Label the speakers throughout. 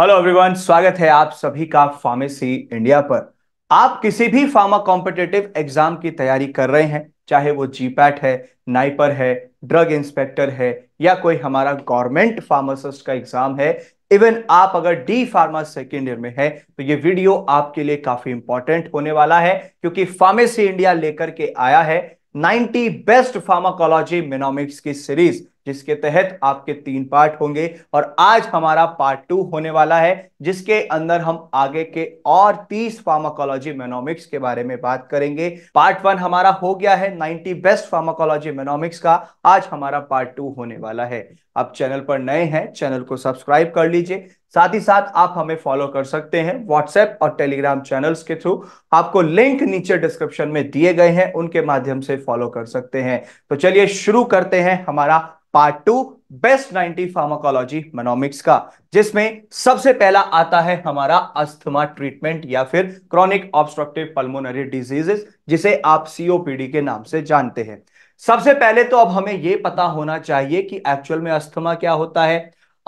Speaker 1: hello everyone स्वागत है आप सभी का फार्मेसी इंडिया पर आप किसी भी फार्मा कॉम्पिटेटिव एग्जाम की तैयारी कर रहे हैं चाहे वो जीपैट है नाइपर है ड्रग इंस्पेक्टर है या कोई हमारा गवर्नमेंट फार्मासिस्ट का एग्जाम है इवन आप अगर डी फार्मा सेकेंड ईयर में है तो ये वीडियो आपके लिए काफी इंपॉर्टेंट होने वाला है क्योंकि फार्मेसी इंडिया लेकर के आया है 90 बेस्ट फार्माकोलॉजी मिनोमिक्स की सीरीज जिसके तहत आपके तीन पार्ट होंगे और आज हमारा पार्ट टू होने वाला है जिसके अंदर हम आगे के और 30 फार्माकोलॉजी मेनोमिक्स के बारे में बात करेंगे पार्ट वन हमारा हो गया है 90 बेस्ट फार्माकोलॉजी मेनोमिक्स का आज हमारा पार्ट टू होने वाला है आप चैनल पर नए हैं चैनल को सब्सक्राइब कर लीजिए साथ ही साथ आप हमें फॉलो कर सकते हैं व्हाट्सएप और टेलीग्राम चैनल्स के थ्रू आपको लिंक नीचे डिस्क्रिप्शन में दिए गए हैं उनके माध्यम से फॉलो कर सकते हैं तो चलिए शुरू करते हैं हमारा part two best ninety pharmacology mnemonics का जिसमें सबसे पहला आता है हमारा अस्थमा ट्रीटमेंट या फिर क्रॉनिक ऑब्स्ट्रक्टिव पल्मोनरी डिजीजेस जिसे आप सीओपीडी के नाम से जानते हैं सबसे पहले तो अब हमें यह पता होना चाहिए कि एक्चुअल में अस्थमा क्या होता है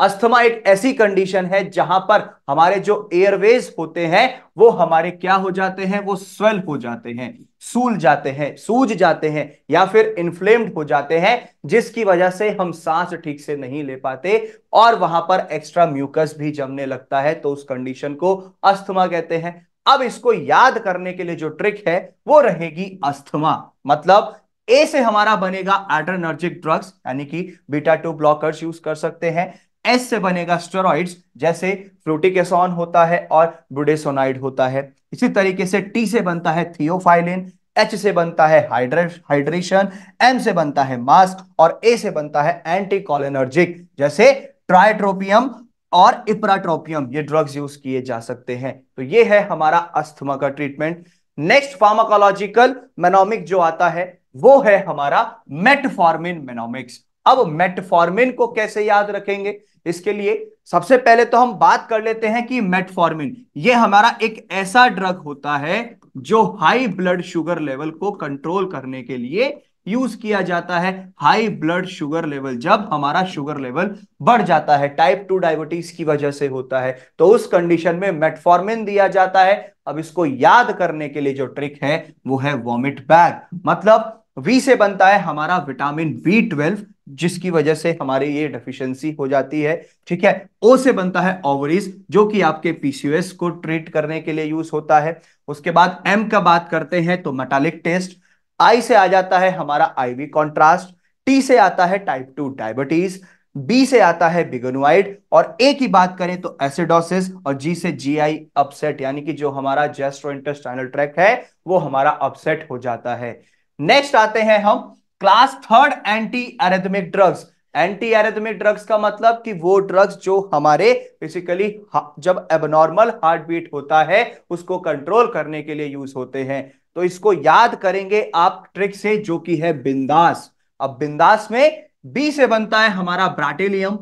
Speaker 1: अस्थमा एक ऐसी कंडीशन है जहां पर हमारे जो एयरवेज होते हैं वो हमारे क्या हो जाते हैं वो स्वेल हो जाते हैं सूल जाते हैं सूज जाते हैं या फिर इन्फ्लेम्ड हो जाते हैं जिसकी वजह से हम सांस ठीक से नहीं ले पाते और वहां पर एक्स्ट्रा म्यूकस भी जमने लगता है तो उस कंडीशन को अस्थमा कहते हैं अब इसको याद करने के लिए जो ट्रिक है वो रहेगी अस्थमा मतलब ए से हमारा बनेगा एड्रनर्जिक ड्रग्स यानी कि बीटा टू ब्लॉकर्स यूज कर सकते हैं एस से बनेगा स्टेरॉइड्स जैसे फ्लोटिकेसॉन होता है और ब्रुडेसोनाइड होता है इसी तरीके से टी से बनता है थियोफाइलिन एच से बनता है हाइड्रेशन एम से बनता है मास्क और ए से बनता है एंटी कॉलिनर्जिक जैसे ट्राइट्रोपियम और इपराट्रोपियम ये ड्रग्स यूज किए जा सकते हैं तो ये है हमारा अस्थमा का ट्रीटमेंट नेक्स्ट फार्माकोलॉजिकल मेनोमिक जो आता है वो है हमारा मेटफॉर्मिन मेनोमिक्स अब मेटफॉर्मिन को कैसे याद रखेंगे इसके लिए सबसे पहले तो हम बात कर लेते हैं कि मेटफॉर्मिन ये हमारा एक ऐसा ड्रग होता है जो हाई ब्लड शुगर लेवल को कंट्रोल करने के लिए यूज किया जाता है हाई ब्लड शुगर लेवल जब हमारा शुगर लेवल बढ़ जाता है टाइप टू डायबिटीज की वजह से होता है तो उस कंडीशन में मेटफॉर्मिन दिया जाता है अब इसको याद करने के लिए जो ट्रिक है वो है वॉमिट बैग मतलब वी से बनता है हमारा विटामिन बी ट्वेल्व जिसकी वजह से हमारे ये डेफिशिएंसी हो जाती है ठीक है ओ से बनता है ओवरीज जो कि आपके पीसीओएस को ट्रीट करने के लिए यूज होता है उसके बाद एम का बात करते हैं तो मेटालिक टेस्ट आई से आ जाता है हमारा आईवी कॉन्ट्रास्ट टी से आता है टाइप टू डायबिटीज बी से आता है बिगनवाइड और ए की बात करें तो एसिडोसिस और जी से जीआई अपसेट यानी कि जो हमारा जेस्ट्रो इंटरस्टाइनल ट्रैक है वो हमारा अपसेट हो जाता है नेक्स्ट आते हैं हम class third anti arrhythmic drugs anti arrhythmic drugs का मतलब कि वो ड्रग्स जो हमारे बेसिकली जब एबनॉर्मल हार्ट बीट होता है उसको कंट्रोल करने के लिए यूज होते हैं तो इसको याद करेंगे आप ट्रिक से जो कि है बिंदास अब बिंदास में बी से बनता है हमारा ब्राटेलियम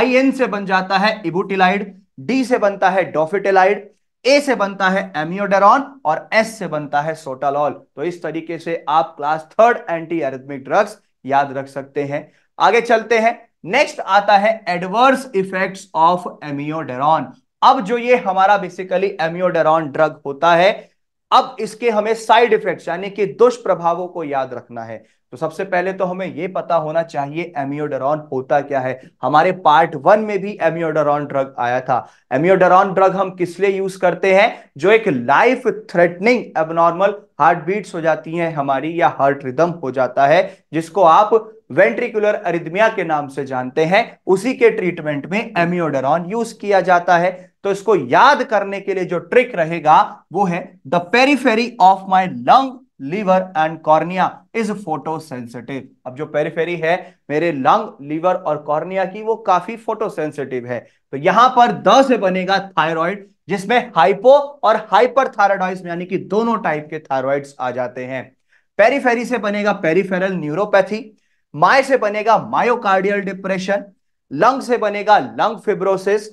Speaker 1: आई एन से बन जाता है इबुटिलाइड डी से बनता है डोफिटेलाइड ए से बनता है एमियोडेर और एस से बनता है सोटालॉल तो इस तरीके से आप class third anti arrhythmic drugs याद रख सकते हैं आगे चलते हैं नेक्स्ट आता है एडवर्स इफेक्ट्स ऑफ एमियोडेरॉन अब जो ये हमारा बेसिकली एमियोडेरॉन ड्रग होता है अब इसके हमें साइड इफेक्ट यानी कि दुष्प्रभावों को याद रखना है तो सबसे पहले तो हमें यह पता होना चाहिए एमियोडरॉन होता क्या है हमारे पार्ट वन में भी एमियोडरॉन ड्रग आया था एमियोडरॉन ड्रग हम किस लिए यूज करते हैं जो एक life threatening abnormal heartbeats हो जाती हैं हमारी या हार्ट रिदम हो जाता है जिसको आप वेंट्रिकुलर अरिदमिया के नाम से जानते हैं उसी के ट्रीटमेंट में एमियोडरॉन यूज किया जाता है तो इसको याद करने के लिए जो ट्रिक रहेगा वो है the periphery of my lung liver and cornea is photosensitive अब जो पेरीफेरी है मेरे लंग लीवर और कॉर्निया की वो काफी फोटोसेंसिटिव है तो यहां पर द से बनेगा थायराइड जिसमें हाइपो और हाइपर यानी कि दोनों टाइप के थायरॉइड्स आ जाते हैं पेरीफेरी से बनेगा पेरीफेरल न्यूरोपैथी माय से बनेगा मायोकार्डियल डिप्रेशन लंग से बनेगा लंग फिब्रोसिस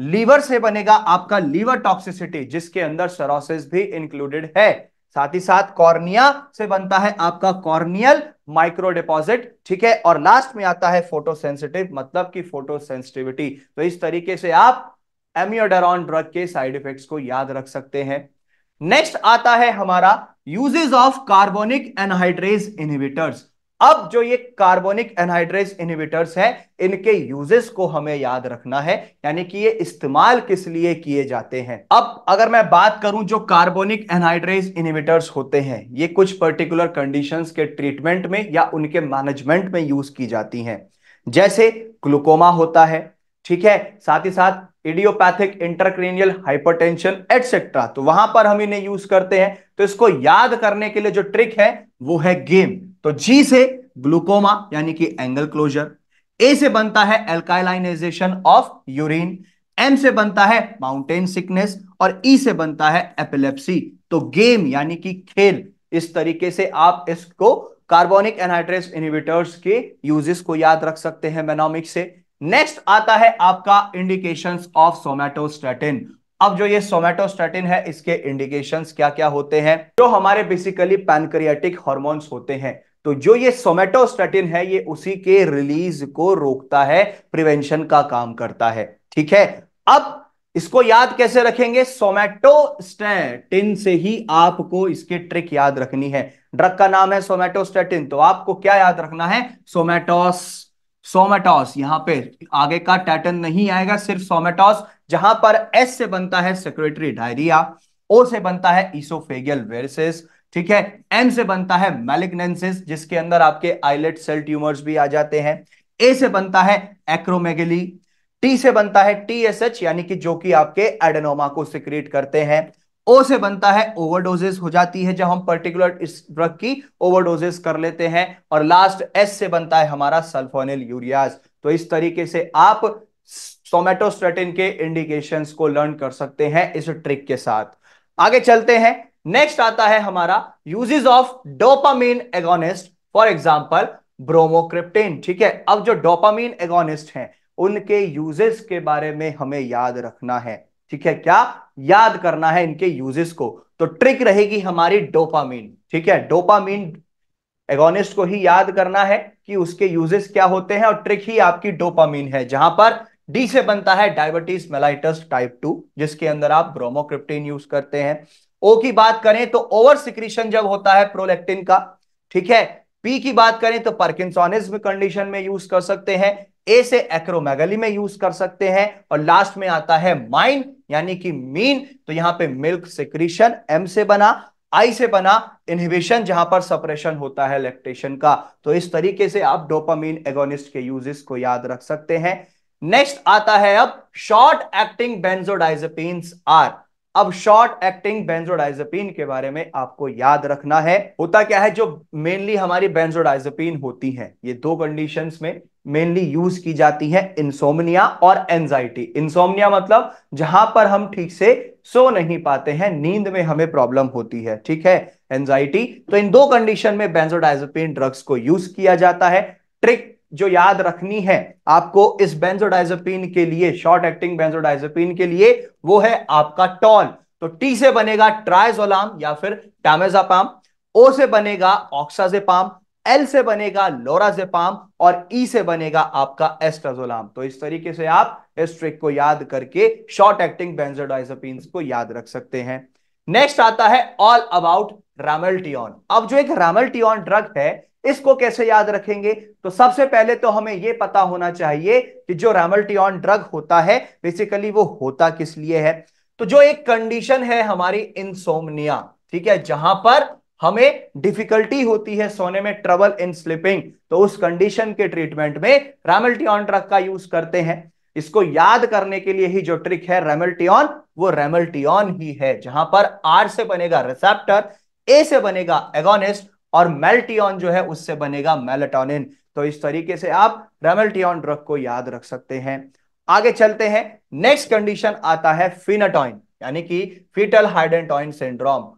Speaker 1: लीवर से बनेगा आपका लीवर टॉक्सिसिटी जिसके अंदर सरोसिस भी इंक्लूडेड है साथ ही साथ कॉर्निया से बनता है आपका कॉर्नियल माइक्रो डिपॉजिट ठीक है और लास्ट में आता है फोटोसेंसिटिव मतलब कि फोटोसेंसिटिविटी तो इस तरीके से आप एमियोडरॉन ड्रग के साइड इफेक्ट्स को याद रख सकते हैं नेक्स्ट आता है हमारा uses of carbonic anhydrase inhibitors अब जो ये कार्बोनिक एनहाइड्रेज इनहिबिटर्स हैं इनके यूजेस को हमें याद रखना है यानी कि ये इस्तेमाल किस लिए किए जाते हैं अब अगर मैं बात करूं जो कार्बोनिक एनहाइड्रेज इनहिबिटर्स होते हैं ये कुछ पर्टिकुलर कंडीशंस के ट्रीटमेंट में या उनके मैनेजमेंट में यूज की जाती हैं जैसे ग्लूकोमा होता है ठीक है साथ ही साथ इडियोपैथिक इंटरक्रेनियल हाइपरटेंशन एटसेट्रा तो वहां पर हम इन्हें यूज करते हैं तो इसको याद करने के लिए जो ट्रिक है वो है गेम तो जी से ग्लूकोमा यानी कि एंगल क्लोजर ए से बनता है एल्काइलाइनाइजेशन ऑफ यूरिन एम से बनता है माउंटेन सिकनेस और ई e से बनता है एपिलेप्सी तो गेम यानी कि खेल इस तरीके से आप इसको कार्बोनिक एनहाइड्रेस इनहिबिटर्स के यूजेस को याद रख सकते हैं मेनोमिक से नेक्स्ट आता है आपका इंडिकेशंस ऑफ सोमैटोस्टेटिन अब जो ये सोमैटोस्टेटिन है इसके इंडिकेशंस क्या क्या होते हैं जो हमारे बेसिकली पैनक्रियाटिक हॉर्मोन्स होते हैं तो जो ये सोमेटोस्टेटिन है ये उसी के रिलीज को रोकता है प्रिवेंशन का काम करता है ठीक है अब इसको याद कैसे रखेंगे सोमेटोस्टेटिन से ही आपको इसके ट्रिक याद रखनी है ड्रग का नाम है सोमेटोस्टेटिन तो आपको क्या याद रखना है सोमेटोस सोमेटॉस यहां पे आगे का टैटन नहीं आएगा सिर्फ सोमेटॉस जहां पर एस से बनता है सेक्रेटरी डायरिया ओ से बनता है ईसोफेगियल वेरसिस ठीक है एम से बनता है मैलिग्नेंसिस जिसके अंदर आपके आईलेट सेल ट्यूमर्स भी आ जाते हैं ए से बनता है एक्रोमेगली टी से बनता है टी एस एच यानी कि जो कि आपके एडेनोमा को सिक्रिएट करते हैं ओ से बनता है ओवरडोजेस हो जाती है जब हम पर्टिकुलर इस ड्रग की ओवरडोजेस कर लेते हैं और लास्ट एस से बनता है हमारा सल्फोनिल यूरियाज तो इस तरीके से आप सोमेटोस्टेटिन के इंडिकेशंस को लर्न कर सकते हैं इस ट्रिक के साथ आगे चलते हैं नेक्स्ट आता है हमारा uses of dopamine agonist for example bromocriptine ठीक है अब जो डोपामीन एगोनिस्ट हैं उनके यूजेस के बारे में हमें याद रखना है ठीक है क्या याद करना है इनके यूजेस को तो ट्रिक रहेगी हमारी डोपामीन ठीक है डोपामीन एगोनिस्ट को ही याद करना है कि उसके यूजेस क्या होते हैं और ट्रिक ही आपकी डोपामीन है जहां पर डी से बनता है डायबिटीज मेलाइटस टाइप टू जिसके अंदर आप ब्रोमोक्रिप्टिन यूज करते हैं ओ की बात करें तो ओवर सिक्रीशन जब होता है प्रोलेक्टिन का ठीक है पी की बात करें तो पार्किंसोनिज्म कंडीशन में यूज कर सकते हैं ए से एक्रोमेगली में यूज कर सकते हैं और लास्ट में आता है माइन यानी कि मीन तो यहां पे मिल्क सिक्रीशन एम से बना आई से बना इनहिबिशन जहां पर सप्रेशन होता है लेक्टेशन का तो इस तरीके से आप डोपामीन एगोनिस्ट के यूजेस को याद रख सकते हैं नेक्स्ट आता है अब शॉर्ट एक्टिंग बेंजोडाइजेपीन्स आर अब शॉर्ट एक्टिंग बेंजोडाइजेपीन के बारे में आपको याद रखना है होता क्या है जो मेनली हमारी बेंजोडाइजेपीन होती है ये दो कंडीशंस में मेनली यूज की जाती है इंसोमनिया और एंजाइटी इंसोमनिया मतलब जहां पर हम ठीक से सो नहीं पाते हैं नींद में हमें प्रॉब्लम होती है ठीक है एंजाइटी तो इन दो कंडीशन में बेंजोडाइजोपिन ड्रग्स को यूज किया जाता है ट्रिक जो याद रखनी है आपको इस बेंजोडाइजोपिन के लिए शॉर्ट एक्टिंग बेंजोडाइजोपिन के लिए वो है आपका टॉल तो टी से बनेगा ट्राइजोलाम या फिर टामेजापाम ओ से बनेगा ऑक्साजेपाम एल से बनेगा लोराजेपाम और ई e से बनेगा आपका एस्ट्राजोलाम तो इस तरीके से आप इस ट्रिक को याद करके शॉर्ट एक्टिंग बेंजोडाइजपीन्स को याद रख सकते हैं नेक्स्ट आता है ऑल अबाउट रामेल्टियन अब जो एक रामेल्टियन ड्रग है इसको कैसे याद रखेंगे तो सबसे पहले तो हमें यह पता होना चाहिए कि जो रामेल्टियन ड्रग होता है बेसिकली वो होता किस लिए है तो जो एक कंडीशन है हमारी इंसोमनिया ठीक है जहां पर हमें डिफिकल्टी होती है सोने में ट्रबल इन स्लिपिंग तो उस कंडीशन के ट्रीटमेंट में रेमल्टियन ड्रग का यूज करते हैं इसको याद करने के लिए ही जो ट्रिक है रेमल्टियन वो रेमल्टियन ही है जहां पर आर से बनेगा रिसेप्टर ए से बनेगा एगोनिस्ट और मेल्टियॉन जो है उससे बनेगा मेलेटोनिन तो इस तरीके से आप रेमल्टियन ड्रग को याद रख सकते हैं आगे चलते हैं नेक्स्ट कंडीशन आता है फिनाटॉइन यानी कि फिटल हाइडेंटॉइन सिंड्रोम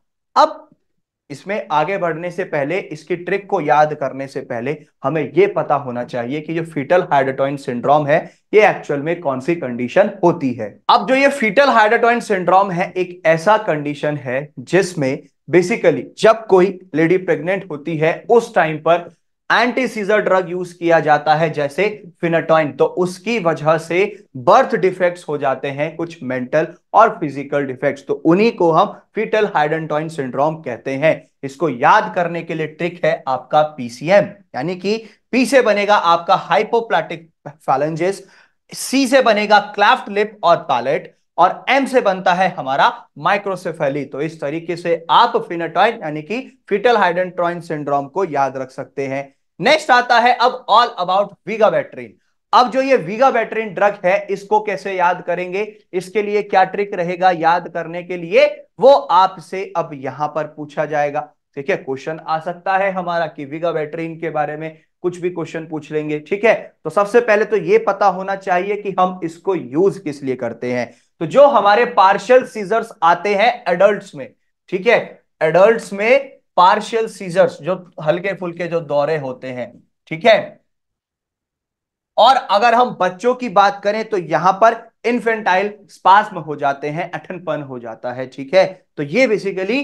Speaker 1: अब इसमें आगे बढ़ने से पहले इसकी ट्रिक को याद करने से पहले हमें यह पता होना चाहिए कि जो फीटल हाइड्रोटॉइन सिंड्रोम है ये एक्चुअल में कौन सी कंडीशन होती है अब जो ये फीटल हाइड्रोटॉइन सिंड्रोम है एक ऐसा कंडीशन है जिसमें बेसिकली जब कोई लेडी प्रेग्नेंट होती है उस टाइम पर एंटी सीजर ड्रग यूज किया जाता है जैसे फिनाटॉइन तो उसकी वजह से बर्थ डिफेक्ट्स हो जाते हैं कुछ मेंटल और फिजिकल डिफेक्ट्स तो उन्हीं को हम फिटल हाइडेंटॉइन सिंड्रोम कहते हैं इसको याद करने के लिए ट्रिक है आपका पीसीएम यानी कि पी से बनेगा आपका हाइपोप्लाटिक फैलेंजेस सी से बनेगा क्लाफ्ट लिप और पैलेट और एम से बनता है हमारा माइक्रोसेफेली तो इस तरीके से आप फिनाटॉइन यानी कि फिटल हाइडेंट्रॉइन सिंड्रोम को याद रख सकते हैं नेक्स्ट आता है अब ऑल अबाउट वीगा बैटरीन अब जो ये वीगा बैटरीन ड्रग है इसको कैसे याद करेंगे इसके लिए क्या ट्रिक रहेगा याद करने के लिए वो आपसे अब यहां पर पूछा जाएगा ठीक है क्वेश्चन आ सकता है हमारा कि वीगा बैटरीन के बारे में कुछ भी क्वेश्चन पूछ लेंगे ठीक है तो सबसे पहले तो ये पता होना चाहिए कि हम इसको यूज किस लिए करते हैं तो जो हमारे पार्शल सीजर्स आते हैं एडल्ट में ठीक है एडल्ट में पार्शियल सीजर्स जो हल्के फुलके जो दौरे होते हैं ठीक है और अगर हम बच्चों की बात करें तो यहां पर इन्फेंटाइल स्पास्म हो जाते हैं अठनपन हो जाता है ठीक है तो ये बेसिकली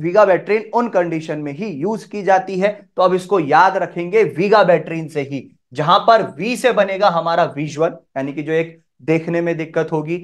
Speaker 1: वीगा बैटरीन उन कंडीशन में ही यूज की जाती है तो अब इसको याद रखेंगे वीगा बैटरीन से ही जहां पर वी से बनेगा हमारा विजुअल यानी कि जो एक देखने में दिक्कत होगी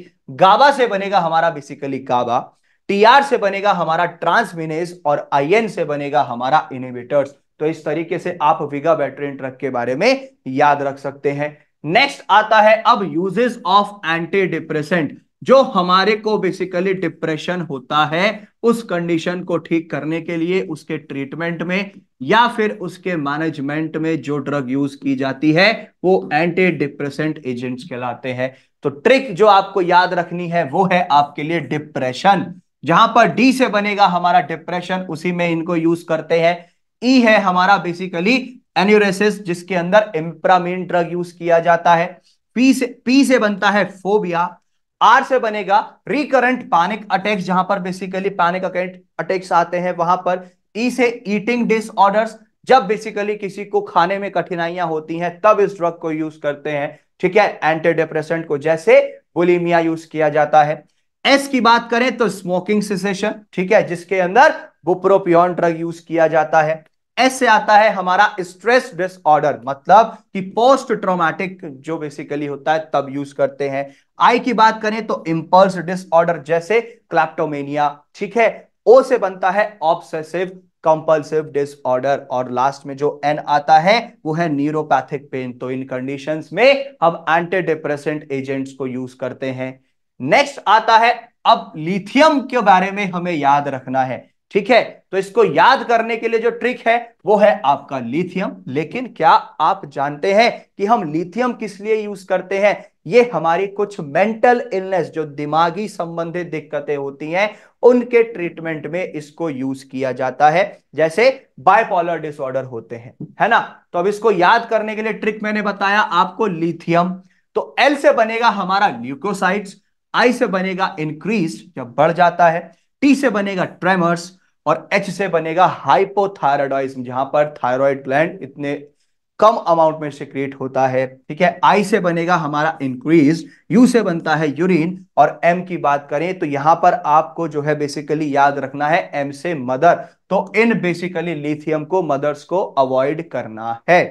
Speaker 1: गाबा से बनेगा हमारा बेसिकली गाबा टीआर से बनेगा हमारा ट्रांसमिनेस और आईएन से बनेगा हमारा इनिवेटर्स तो इस तरीके से आप विगा बैटरीन ट्रक के बारे में याद रख सकते हैं नेक्स्ट आता है अब यूजेस ऑफ एंटी डिप्रेसेंट जो हमारे को बेसिकली डिप्रेशन होता है उस कंडीशन को ठीक करने के लिए उसके ट्रीटमेंट में या फिर उसके मैनेजमेंट में जो ड्रग यूज की जाती है वो एंटी डिप्रेसेंट एजेंट्स कहलाते हैं तो ट्रिक जो आपको याद रखनी है वो है आपके लिए डिप्रेशन जहां पर डी से बनेगा हमारा डिप्रेशन उसी में इनको यूज करते हैं ई e है हमारा बेसिकली एन्यूरेसिस जिसके अंदर एम्प्रामीन ड्रग यूज किया जाता है पी से पी से बनता है फोबिया आर से बनेगा रिकरेंट पैनिक अटैक्स जहां पर बेसिकली पैनिक अटैक्स आते हैं वहां पर ई e से ईटिंग डिसऑर्डर्स जब बेसिकली किसी को खाने में कठिनाइयां होती हैं तब इस ड्रग को यूज करते हैं ठीक है एंटी डिप्रेसेंट को जैसे बुलिमिया यूज किया जाता है एस की बात करें तो स्मोकिंग सेसेशन ठीक है जिसके अंदर बुप्रोपियन ड्रग यूज किया जाता है एस से आता है हमारा स्ट्रेस डिसऑर्डर मतलब कि पोस्ट ट्रोमैटिक जो बेसिकली होता है तब यूज करते हैं आई की बात करें तो इम्पल्स डिसऑर्डर जैसे क्लैप्टोमेनिया ठीक है ओ से बनता है ऑब्सेसिव कंपल्सिव डिसऑर्डर और लास्ट में जो एन आता है वो है न्यूरोपैथिक पेन तो इन कंडीशंस में हम एंटी डिप्रेसेंट एजेंट्स को यूज करते हैं नेक्स्ट आता है अब लिथियम के बारे में हमें याद रखना है ठीक है तो इसको याद करने के लिए जो ट्रिक है वो है आपका लिथियम लेकिन क्या आप जानते हैं कि हम लिथियम किस लिए यूज करते हैं ये हमारी कुछ मेंटल इलनेस जो दिमागी संबंधित दिक्कतें होती हैं उनके ट्रीटमेंट में इसको यूज किया जाता है जैसे बायपोलर डिसऑर्डर होते हैं है ना तो अब इसको याद करने के लिए ट्रिक मैंने बताया आपको लिथियम तो एल से बनेगा हमारा ल्यूकोसाइट्स आई से बनेगा इंक्रीज जब बढ़ जाता है टी से बनेगा ट्रेमर्स और एच से बनेगा हाइपोथायरॉइडिज्म जहां पर थायराइड ग्लैंड इतने कम अमाउंट में से क्रिएट होता है ठीक है आई से बनेगा हमारा इंक्रीज यू से बनता है यूरिन और एम की बात करें तो यहां पर आपको जो है बेसिकली याद रखना है एम से मदर तो इन बेसिकली लिथियम को मदर्स को अवॉइड करना है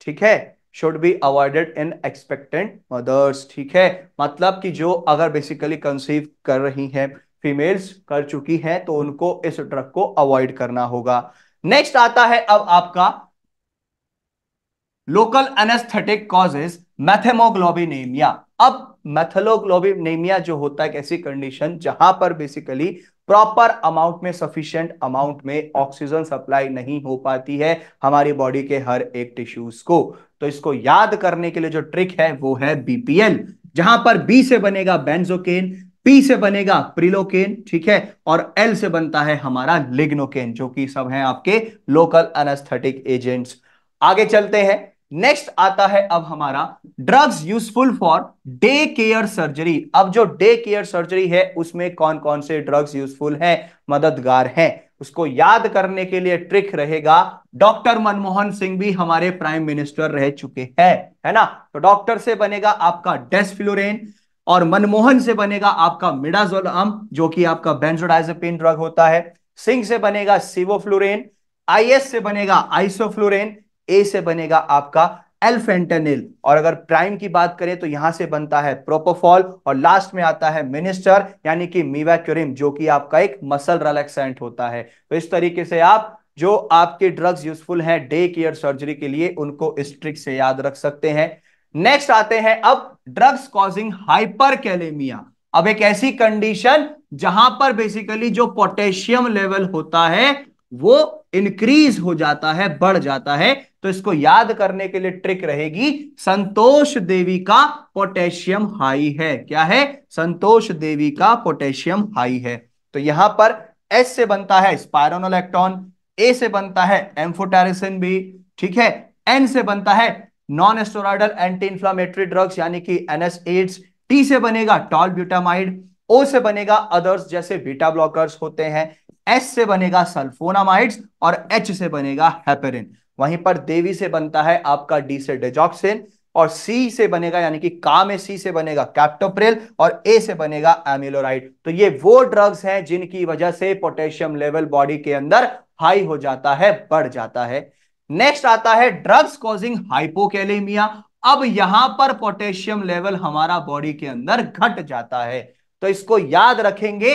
Speaker 1: ठीक है should be avoided in expectant mothers ठीक है मतलब कि जो अगर बेसिकली कंसीव कर रही हैं फीमेल्स कर चुकी हैं तो उनको इस ड्रग को अवॉइड करना होगा नेक्स्ट आता है अब आपका लोकल एनेस्थेटिक कॉजेज मैथेमोग्लोबिनेमिया अब मैथलोग्लोबिनेमिया जो होता है ऐसी कंडीशन जहां पर बेसिकली प्रॉपर अमाउंट में सफिशियंट अमाउंट में ऑक्सीजन सप्लाई नहीं हो पाती है हमारी बॉडी के हर एक टिश्यूज को तो इसको याद करने के लिए जो ट्रिक है वो है बीपीएल जहां पर बी से बनेगा बेंजोकेन पी से बनेगा प्रिलोकेन ठीक है और एल से बनता है हमारा लिग्नोकेन जो कि सब हैं आपके लोकल अनस्थेटिक एजेंट्स आगे चलते हैं नेक्स्ट आता है अब हमारा drugs useful for day care surgery अब जो डे केयर सर्जरी है उसमें कौन कौन से ड्रग्स यूजफुल है मददगार है उसको याद करने के लिए ट्रिक रहेगा डॉक्टर मनमोहन सिंह भी हमारे प्राइम मिनिस्टर रह चुके हैं है ना तो डॉक्टर से बनेगा आपका डेस्फ्लोरेन और मनमोहन से बनेगा आपका मिडाजोल जो कि आपका बेंजोडाइजेपिन ड्रग होता है सिंह से बनेगा सिवोफ्लोरेन आईएस से बनेगा आइसोफ्लोरेन ए से बनेगा आपका एल्फेंटेनिल और अगर प्राइम की बात करें तो यहां से बनता है प्रोपोफॉल और लास्ट में आता है मिनिस्टर यानी कि मीवाक्यूरिम जो कि आपका एक मसल रिलैक्सेंट होता है तो इस तरीके से आप जो आपके ड्रग्स यूजफुल हैं डे केयर सर्जरी के लिए उनको स्ट्रिक से याद रख सकते हैं नेक्स्ट आते हैं अब ड्रग्स कॉजिंग कैलेमिया अब एक ऐसी कंडीशन जहां पर बेसिकली जो पोटेशियम लेवल होता है वो इंक्रीज हो जाता है बढ़ जाता है तो इसको याद करने के लिए ट्रिक रहेगी संतोष देवी का पोटेशियम हाई है क्या है संतोष देवी का पोटेशियम हाई है तो यहां पर एस से बनता है स्पायरोन इलेक्ट्रॉन ए से बनता है एम्फोटेरिसिन भी ठीक है एन से बनता है non steroidal anti inflammatory drugs यानी कि एड्स टी से बनेगा टॉल ब्यूटामाइड ओ से बनेगा अदर्स जैसे बीटा ब्लॉकर्स होते हैं एस से बनेगा सल्फोनामाइड्स और एच से बनेगा हेपेरिन वहीं पर देवी से बनता है आपका डी से डेजॉक्सिन और सी से बनेगा यानी कि का में सी से बनेगा कैप्टोप्रिल और ए से बनेगा एमिलोराइड तो ये वो ड्रग्स हैं जिनकी वजह से पोटेशियम लेवल बॉडी के अंदर हाई हो जाता है बढ़ जाता है नेक्स्ट आता है ड्रग्स कॉजिंग हाइपोकेलेमिया अब यहां पर पोटेशियम लेवल हमारा बॉडी के अंदर घट जाता है तो इसको याद रखेंगे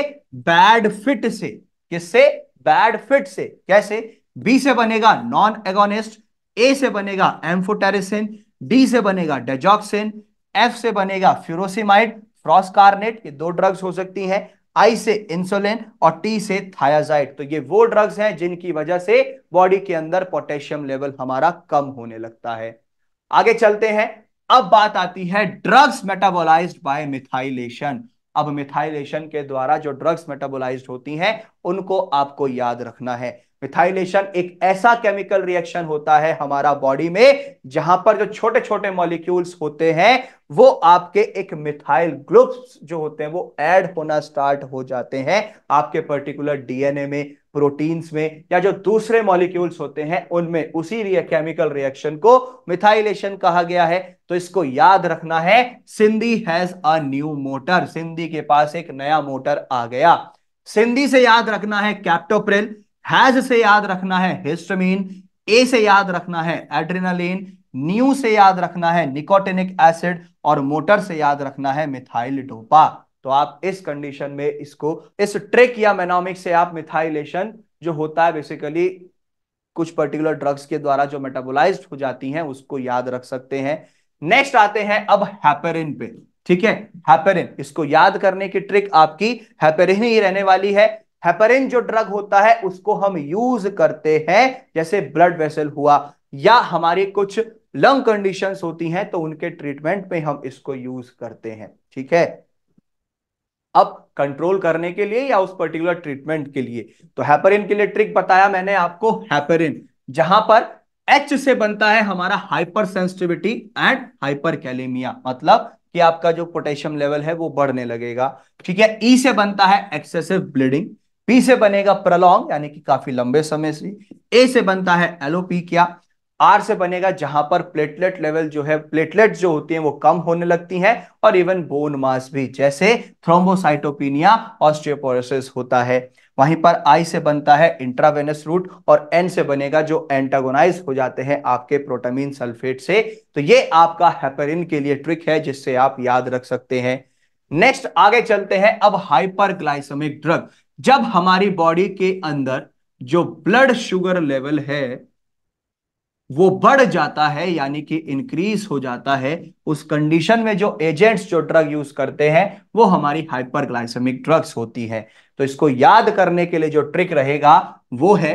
Speaker 1: बैड फिट से किससे बैड फिट से कैसे बी से बनेगा नॉन एगोनिस्ट ए से बनेगा एम्फोटेरिसिन डी से बनेगा डेजॉक्सिन एफ से बनेगा फ्यूरोसिमाइड फ्रॉसकारनेट ये दो ड्रग्स हो सकती हैं आई से इंसुलिन और टी से थायाजाइड तो ये वो ड्रग्स हैं जिनकी वजह से बॉडी के अंदर पोटेशियम लेवल हमारा कम होने लगता है आगे चलते हैं अब बात आती है ड्रग्स मेटाबोलाइज्ड बाय मिथाइलेशन अब मिथाइलेशन के द्वारा जो ड्रग्स मेटाबोलाइज होती हैं उनको आपको याद रखना है मिथाइलेशन एक ऐसा केमिकल रिएक्शन होता है हमारा बॉडी में जहां पर जो छोटे छोटे मॉलिक्यूल्स होते हैं वो आपके एक मिथाइल ग्रुप्स जो होते हैं वो ऐड होना स्टार्ट हो जाते हैं आपके पर्टिकुलर डीएनए में प्रोटीन्स में या जो दूसरे मॉलिक्यूल्स होते हैं उनमें उसी रिए केमिकल रिएक्शन को मिथाइलेशन कहा गया है तो इसको याद रखना है Sindhi has a new motor Sindhi के पास एक नया मोटर आ गया सिंधी से याद रखना है कैप्टोप्रिल हैज से याद रखना है हिस्टमीन ए से याद रखना है एड्रेनालिन न्यू से याद रखना है निकोटेनिक एसिड और मोटर से याद रखना है मिथाइल डोपा तो आप इस कंडीशन में इसको इस ट्रिक या मेनोमिक से आप मिथाइलेशन जो होता है बेसिकली कुछ पर्टिकुलर ड्रग्स के द्वारा जो मेटाबोलाइज हो जाती हैं उसको याद रख सकते हैं नेक्स्ट आते हैं अब हैपेरिन पे ठीक है हैपेरिन इसको याद करने की ट्रिक आपकी हैपेरिन ही रहने वाली है हैपेरिन जो ड्रग होता है उसको हम यूज करते हैं जैसे ब्लड वेसल हुआ या हमारी कुछ लंग कंडीशंस होती हैं तो उनके ट्रीटमेंट में हम इसको यूज करते हैं ठीक है अब कंट्रोल करने के लिए या उस पर्टिकुलर ट्रीटमेंट के लिए तो हैपरिन के लिए ट्रिक बताया मैंने आपको हैपरिन जहां पर एच से बनता है हमारा hypersensitivity and hyperkalaemia मतलब कि आपका जो पोटेशियम लेवल है वो बढ़ने लगेगा ठीक है ई e से बनता है एक्सेसिव ब्लीडिंग पी से बनेगा प्रलॉन्ग यानी कि काफी लंबे समय से ए से बनता है एलोपी क्या आर से बनेगा जहां पर प्लेटलेट लेवल जो है प्लेटलेट जो होती हैं वो कम होने लगती हैं और इवन बोन मास भी जैसे थ्रोम्बोसाइटोपिनिया ऑस्ट्रियोपोरोसिस होता है वहीं पर आई से बनता है इंट्रावेनस रूट और एन से बनेगा जो एंटागोनाइज हो जाते हैं आपके प्रोटामिन सल्फेट से तो ये आपका हेपरिन के लिए ट्रिक है जिससे आप याद रख सकते हैं नेक्स्ट आगे चलते हैं अब हाइपरग्लाइसेमिक ड्रग जब हमारी बॉडी के अंदर जो ब्लड शुगर लेवल है वो बढ़ जाता है यानी कि इंक्रीज हो जाता है उस कंडीशन में जो एजेंट्स जो ड्रग यूज करते हैं वो हमारी हाइपरग्लाइसेमिक ड्रग्स होती है तो इसको याद करने के लिए जो ट्रिक रहेगा वो है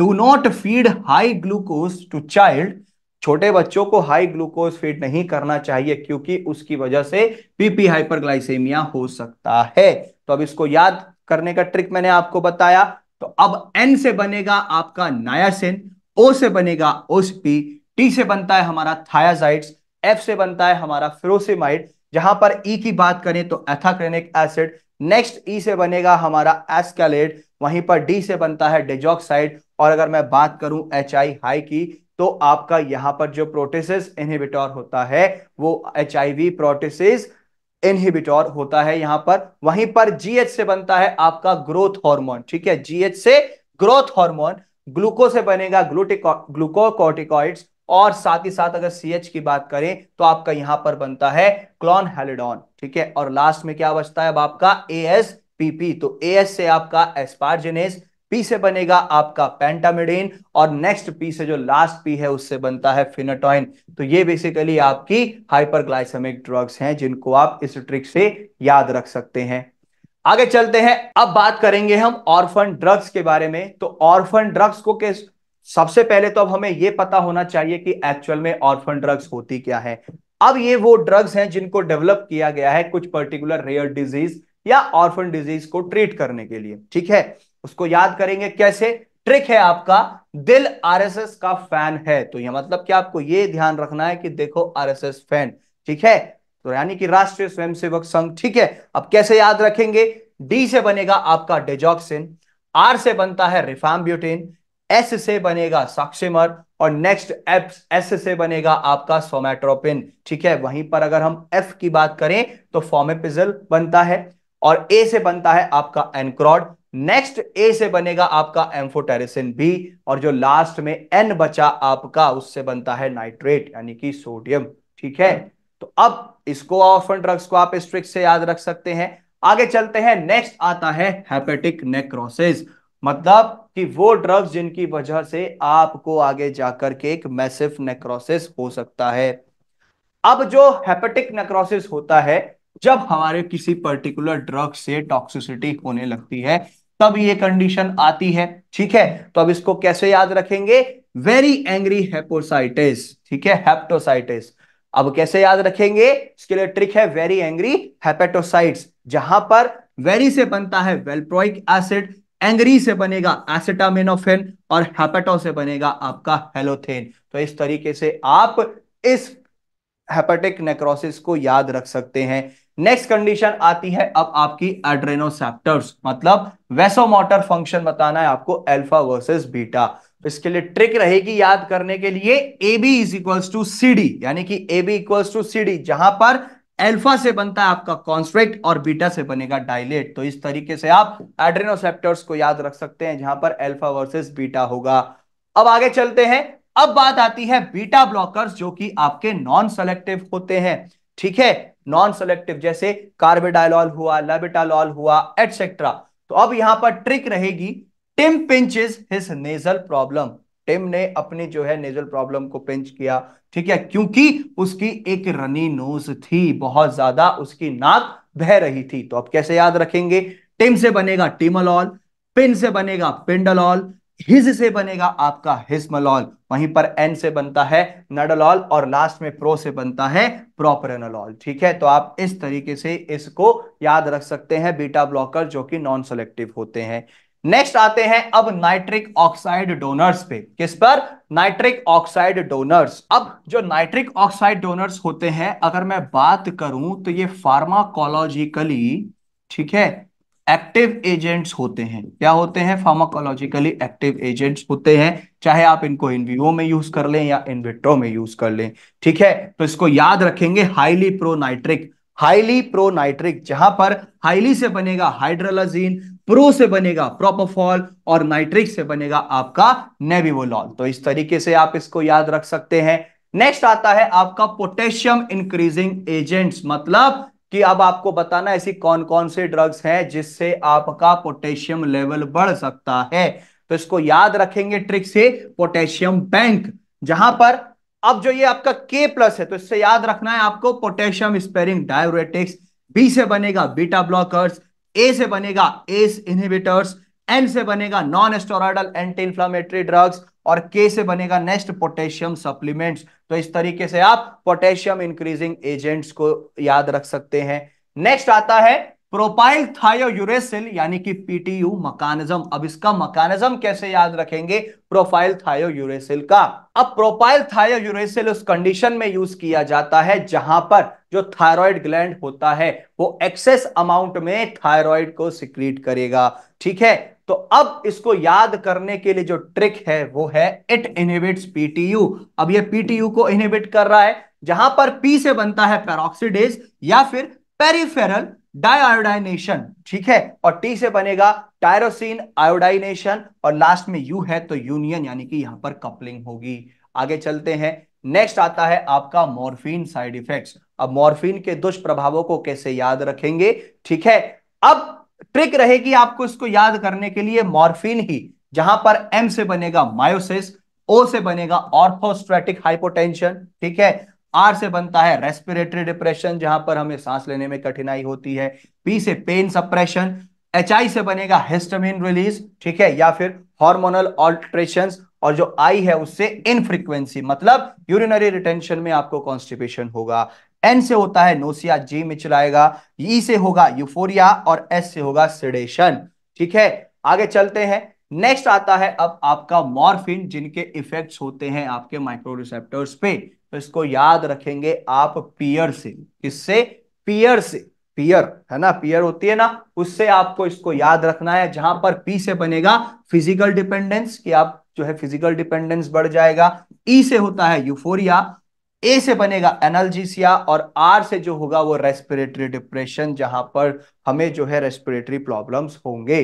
Speaker 1: do not feed high glucose to child छोटे बच्चों को हाई ग्लूकोज फीड नहीं करना चाहिए क्योंकि उसकी वजह से पीपी हाइपरग्लाइसेमिया हो सकता है तो अब इसको याद करने का ट्रिक मैंने आपको बताया तो अब एन से बनेगा आपका नायासिन ओ से बनेगा ओसपी टी से बनता है हमारा थायाजाइड्स एफ से बनता है हमारा फ्रोसेमाइड जहां पर ई e की बात करें तो एथाक्रेनिक एसिड नेक्स्ट ई से बनेगा हमारा एस्केलेट वहीं पर डी से बनता है डिजॉक्साइड और अगर मैं बात करूं एच आई हाई की तो आपका यहां पर जो प्रोटेसिस इनहिबिटोर होता है वो एच आई वी प्रोटेसिस इनहिबिटोर होता है यहां पर वहीं पर जीएच से बनता है आपका ग्रोथ हार्मोन ठीक है जीएच से ग्रोथ हार्मोन ग्लूको से बनेगा ग्लूटिको ग्लूकोकॉर्टिकॉइड्स और साथ ही साथ अगर सी की बात करें तो आपका यहां पर बनता है क्लॉन हेलिडॉन ठीक है और लास्ट में क्या बचता है अब आपका ए एस पी पी तो ए एस से आपका एस्पार्जेनेस पी से बनेगा आपका पेंटामिडिन और नेक्स्ट पी से जो लास्ट पी है उससे बनता है फिनाटॉइन तो ये बेसिकली आपकी हाइपरग्लाइसेमिक ड्रग्स हैं जिनको आप इस ट्रिक से याद रख सकते हैं आगे चलते हैं अब बात करेंगे हम ऑर्फन ड्रग्स के बारे में तो ऑर्फन ड्रग्स को के सबसे पहले तो अब हमें यह पता होना चाहिए कि एक्चुअल में ऑर्फन ड्रग्स होती क्या है अब ये वो ड्रग्स हैं जिनको डेवलप किया गया है कुछ पर्टिकुलर रेयर डिजीज या ऑर्फन डिजीज को ट्रीट करने के लिए ठीक है उसको याद करेंगे कैसे ट्रिक है आपका दिल आरएसएस का फैन है तो यह मतलब कि आपको ये ध्यान रखना है कि देखो आरएसएस फैन ठीक है तो यानी कि राष्ट्रीय स्वयंसेवक संघ ठीक है अब कैसे याद रखेंगे डी से बनेगा आपका डेजॉक्सिन आर से बनता है रिफाम्ब्यूटिन एस से बनेगा साक्षेमर और नेक्स्ट एफ एस से बनेगा आपका सोमेट्रोपिन ठीक है वहीं पर अगर हम एफ की बात करें तो फॉर्मेपिजल बनता है और ए से बनता है आपका एनक्रॉड नेक्स्ट ए से बनेगा आपका एम्फोटेरिसिन बी और जो लास्ट में एन बचा आपका उससे बनता है नाइट्रेट यानी कि सोडियम ठीक है तो अब इसको ऑफन ड्रग्स को आप स्ट्रिक्ट से याद रख सकते हैं आगे चलते हैं नेक्स्ट आता है हेपेटिक नेक्रोसिस मतलब कि वो ड्रग्स जिनकी वजह से आपको आगे जाकर के एक मैसिव नेक्रोसिस हो सकता है अब जो हेपेटिक नेक्रोसिस होता है जब हमारे किसी पर्टिकुलर ड्रग से टॉक्सिसिटी होने लगती है तब ये कंडीशन आती है ठीक है तो अब इसको कैसे याद रखेंगे वेरी एंग्री हेपोसाइटिस ठीक है हेप्टोसाइटिस अब कैसे याद रखेंगे इसके लिए ट्रिक है वेरी एंग्री हेपेटोसाइट्स जहां पर वेरी से बनता है वेल्प्रोइक एसिड एंग्री से बनेगा एसिटामिनोफेन और हेपेटो से बनेगा आपका हेलोथेन तो इस तरीके से आप इस हेपेटिक नेक्रोसिस को याद रख सकते हैं नेक्स्ट कंडीशन आती है अब आपकी एड्रेनोसेप्टर्स मतलब वेसोमोटर फंक्शन बताना है आपको अल्फा वर्सेस बीटा तो इसके लिए ट्रिक रहेगी याद करने के लिए A B is equals to C D यानी कि A B equals to C D जहां पर एल्फा से बनता है आपका कॉन्स्ट्रेक्ट और बीटा से बनेगा डायलेट तो इस तरीके से आप एड्रेनोसेप्टर्स को याद रख सकते हैं जहां पर एल्फा वर्सेस बीटा होगा अब आगे चलते हैं अब बात आती है बीटा ब्लॉकर्स जो कि आपके नॉन सेलेक्टिव होते हैं ठीक है नॉन सेलेक्टिव जैसे कार्बेडाइलॉल हुआ लेबिटालॉल हुआ एटसेट्रा तो अब यहां पर ट्रिक रहेगी Tim is his nasal problem Tim ने अपनी जो है नेजल प्रॉब्लम को पिंच किया ठीक है क्योंकि उसकी एक रनी नोज थी बहुत ज्यादा उसकी नाक बह रही थी तो आप कैसे याद रखेंगे टिम से बनेगा टिमलॉल पिन से बनेगा पिंडलॉल हिज से बनेगा आपका हिस्मलॉल वहीं पर एन से बनता है नडलॉल और लास्ट में प्रो से बनता है प्रोपरेनलॉल ठीक है तो आप इस तरीके से इसको याद रख सकते हैं बीटा ब्लॉकर जो कि नॉन सेलेक्टिव होते हैं नेक्स्ट आते हैं अब नाइट्रिक ऑक्साइड डोनर्स पे किस पर नाइट्रिक ऑक्साइड डोनर्स अब जो नाइट्रिक ऑक्साइड डोनर्स होते हैं अगर मैं बात करूं तो ये फार्माकोलॉजिकली ठीक है एक्टिव एजेंट्स होते हैं क्या होते हैं फार्माकोलॉजिकली एक्टिव एजेंट्स होते हैं चाहे आप इनको इनवीओ में यूज कर लें या इनविट्रो में यूज कर लें ठीक है तो इसको याद रखेंगे highly pro nitric highly pro nitric जहां पर हाईली से बनेगा हाइड्रोलाजीन प्रो से बनेगा प्रोपोफॉल और नाइट्रिक से बनेगा आपका नेविवोलॉल तो इस तरीके से आप इसको याद रख सकते हैं नेक्स्ट आता है आपका पोटेशियम इंक्रीजिंग एजेंट्स मतलब कि अब आपको बताना ऐसी कौन कौन से ड्रग्स हैं जिससे आपका पोटेशियम लेवल बढ़ सकता है तो इसको याद रखेंगे ट्रिक से पोटेशियम बैंक जहां पर अब जो ये आपका के प्लस है तो इससे याद रखना है आपको पोटेशियम स्पेरिंग डायोरेटिक्स बी से बनेगा बीटा ब्लॉकर्स ए से बनेगा एस इनहिबिटर्स एन से बनेगा non steroidal anti inflammatory drugs और के से बनेगा नेक्स्ट पोटेशियम सप्लीमेंट्स तो इस तरीके से आप पोटेशियम इंक्रीजिंग एजेंट्स को याद रख सकते हैं नेक्स्ट आता है प्रोपाइल थायोयूरेसिल यानी कि पीटीयू मकानिज्म अब इसका मकानिज्म कैसे याद रखेंगे प्रोफाइल थायोयूरेसिल का अब प्रोफाइल थायोयूरेसिल उस कंडीशन में यूज किया जाता है जहां पर जो थायराइड ग्लैंड होता है वो एक्सेस अमाउंट में थायराइड को सिक्रीट करेगा ठीक है तो अब इसको याद करने के लिए जो ट्रिक है वो है इट इनहिबिट्स पीटीयू अब ये पीटीयू को इनहिबिट कर रहा है जहां पर पी से बनता है पेरोक्सीडेज या फिर पेरिफेरल डायोडाइनेशन ठीक है और टी से बनेगा टायरोसिन आयोडाइनेशन और लास्ट में यू है तो यूनियन यानी कि यहां पर कपलिंग होगी आगे चलते हैं नेक्स्ट आता है आपका मॉर्फिन साइड इफेक्ट्स अब मॉर्फिन के दुष्प्रभावों को कैसे याद रखेंगे ठीक है अब ट्रिक रहेगी आपको इसको याद करने के लिए मॉर्फिन ही जहां पर एम से बनेगा मायोसिस ओ से बनेगा ऑर्थोस्ट्रेटिक हाइपोटेंशन ठीक है आर से बनता है रेस्पिरेटरी डिप्रेशन जहां पर हमें सांस लेने में कठिनाई होती है पी से पेन सप्रेशन एच आई से बनेगा हिस्टामिन रिलीज ठीक है या फिर हॉर्मोनल ऑल्ट्रेशन और जो आई है उससे इनफ्रीक्वेंसी मतलब यूरिनरी रिटेंशन में आपको कॉन्स्टिपेशन होगा एन से होता है नोसिया जी में चलाएगा ई e से होगा यूफोरिया और एस से होगा सिडेशन ठीक है आगे चलते हैं नेक्स्ट आता है अब आपका मॉर्फिन जिनके इफेक्ट्स होते हैं आपके माइक्रो रिसेप्टर्स पे तो इसको याद रखेंगे आप पियर से किससे पियर से पियर है ना पियर होती है ना उससे आपको इसको याद रखना है जहां पर पी से बनेगा फिजिकल डिपेंडेंस कि आप जो है फिजिकल डिपेंडेंस बढ़ जाएगा ई e से होता है यूफोरिया ए से बनेगा एनर्जीसिया और आर से जो होगा वो रेस्पिरेटरी डिप्रेशन जहां पर हमें जो है रेस्पिरेटरी प्रॉब्लम्स होंगे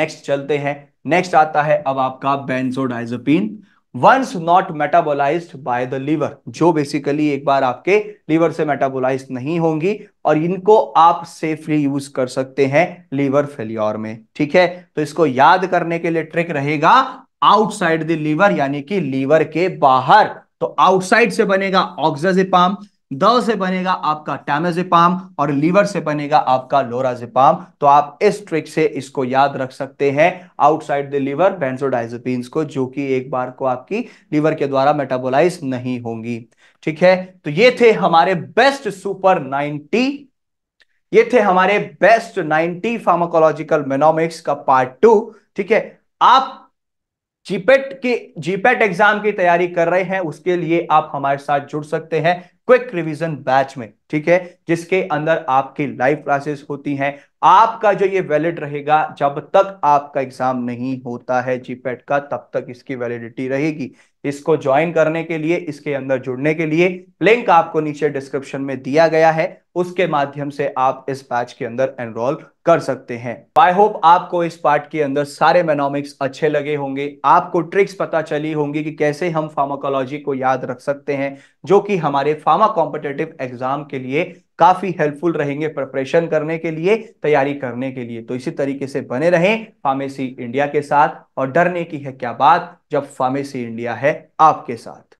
Speaker 1: नेक्स्ट चलते हैं नेक्स्ट आता है अब आपका benzodiazepine ones not metabolise by the liver जो बेसिकली एक बार आपके लीवर से मेटाबोलाइज नहीं होंगी और इनको आप सेफली यूज कर सकते हैं लीवर फेल्योर में ठीक है तो इसको याद करने के लिए ट्रिक रहेगा आउटसाइड द लीवर यानी कि लीवर के बाहर तो आउटसाइड से बनेगा ऑक्साजिपाम द से बनेगा आपका टैमेजिपाम और लीवर से बनेगा आपका लोराजिपाम तो आप इस ट्रिक से इसको याद रख सकते हैं आउटसाइड द लीवर बेंजोडाइजेपीन्स को जो कि एक बार को आपकी लीवर के द्वारा मेटाबोलाइज नहीं होंगी ठीक है तो ये थे हमारे बेस्ट सुपर 90 ये थे हमारे बेस्ट 90 फार्माकोलॉजिकल मेनोमिक्स का पार्ट टू ठीक है आप जीपेट की जीपेट एग्जाम की तैयारी कर रहे हैं उसके लिए आप हमारे साथ जुड़ सकते हैं क्विक रिवीजन बैच में ठीक है जिसके अंदर आपकी लाइव क्लासेस होती हैं आपका जो ये वैलिड रहेगा जब तक आपका एग्जाम नहीं होता है जीपेट का तब तक इसकी वैलिडिटी रहेगी इसको ज्वाइन करने के लिए इसके अंदर जुड़ने के लिए लिंक आपको नीचे डिस्क्रिप्शन में दिया गया है उसके माध्यम से आप इस बैच के अंदर एनरोल कर सकते हैं आई होप आपको इस पार्ट के अंदर सारे मेनोमिक्स अच्छे लगे होंगे आपको ट्रिक्स पता चली होंगी कि कैसे हम फार्माकोलॉजी को याद रख सकते हैं जो कि हमारे फार्मा कॉम्पिटेटिव एग्जाम के आपके लिए काफी हेल्पफुल रहेंगे प्रिपरेशन करने के लिए तैयारी करने के लिए तो इसी तरीके से बने रहें फार्मेसी इंडिया के साथ और डरने की है क्या बात जब फार्मेसी इंडिया है आपके साथ